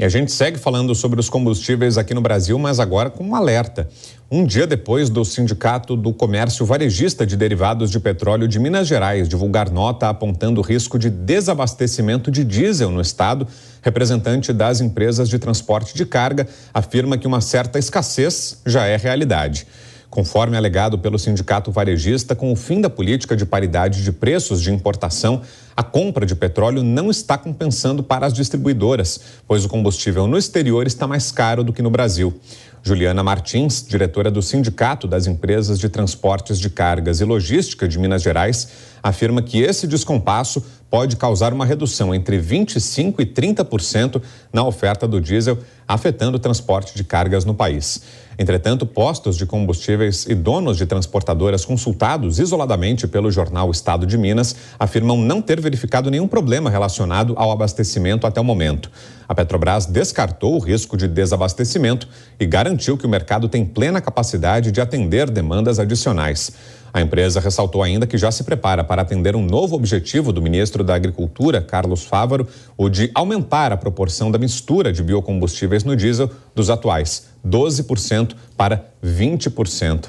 E a gente segue falando sobre os combustíveis aqui no Brasil, mas agora com um alerta. Um dia depois do Sindicato do Comércio Varejista de Derivados de Petróleo de Minas Gerais divulgar nota apontando o risco de desabastecimento de diesel no estado, representante das empresas de transporte de carga afirma que uma certa escassez já é realidade. Conforme alegado pelo sindicato varejista, com o fim da política de paridade de preços de importação, a compra de petróleo não está compensando para as distribuidoras, pois o combustível no exterior está mais caro do que no Brasil. Juliana Martins, diretora do Sindicato das Empresas de Transportes de Cargas e Logística de Minas Gerais, afirma que esse descompasso pode causar uma redução entre 25% e 30% na oferta do diesel, afetando o transporte de cargas no país. Entretanto, postos de combustíveis e donos de transportadoras consultados isoladamente pelo jornal Estado de Minas afirmam não ter verificado nenhum problema relacionado ao abastecimento até o momento. A Petrobras descartou o risco de desabastecimento e garantiu que o mercado tem plena capacidade de atender demandas adicionais. A empresa ressaltou ainda que já se prepara para atender um novo objetivo do ministro da Agricultura, Carlos Fávaro, o de aumentar a proporção da mistura de biocombustíveis no diesel dos atuais 12% para 20%.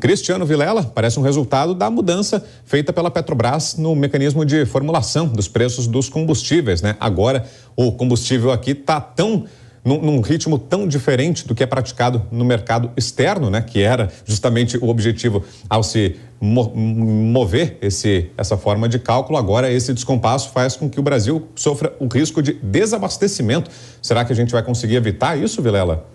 Cristiano Vilela parece um resultado da mudança feita pela Petrobras no mecanismo de formulação dos preços dos combustíveis, né? Agora o combustível aqui está tão num, num, ritmo tão diferente do que é praticado no mercado externo, né? que era justamente o objetivo ao se mo mover esse, essa forma de cálculo. Agora, esse descompasso faz com que o Brasil sofra o risco de desabastecimento. Será que a gente vai conseguir evitar isso, Vilela?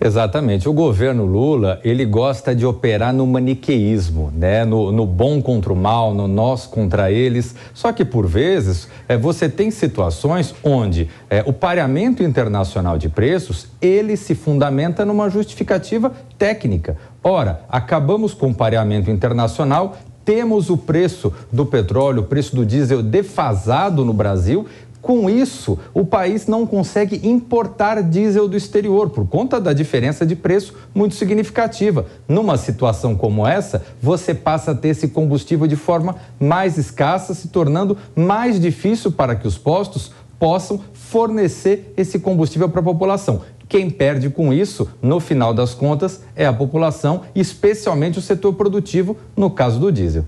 Exatamente. O governo Lula, ele gosta de operar no maniqueísmo, né? no, no bom contra o mal, no nós contra eles. Só que, por vezes, é, você tem situações onde é, o pareamento internacional de preços, ele se fundamenta numa justificativa técnica. Ora, acabamos com o pareamento internacional, temos o preço do petróleo, o preço do diesel defasado no Brasil, com isso, o país não consegue importar diesel do exterior por conta da diferença de preço muito significativa. Numa situação como essa, você passa a ter esse combustível de forma mais escassa, se tornando mais difícil para que os postos possam fornecer esse combustível para a população. Quem perde com isso, no final das contas, é a população, especialmente o setor produtivo, no caso do diesel.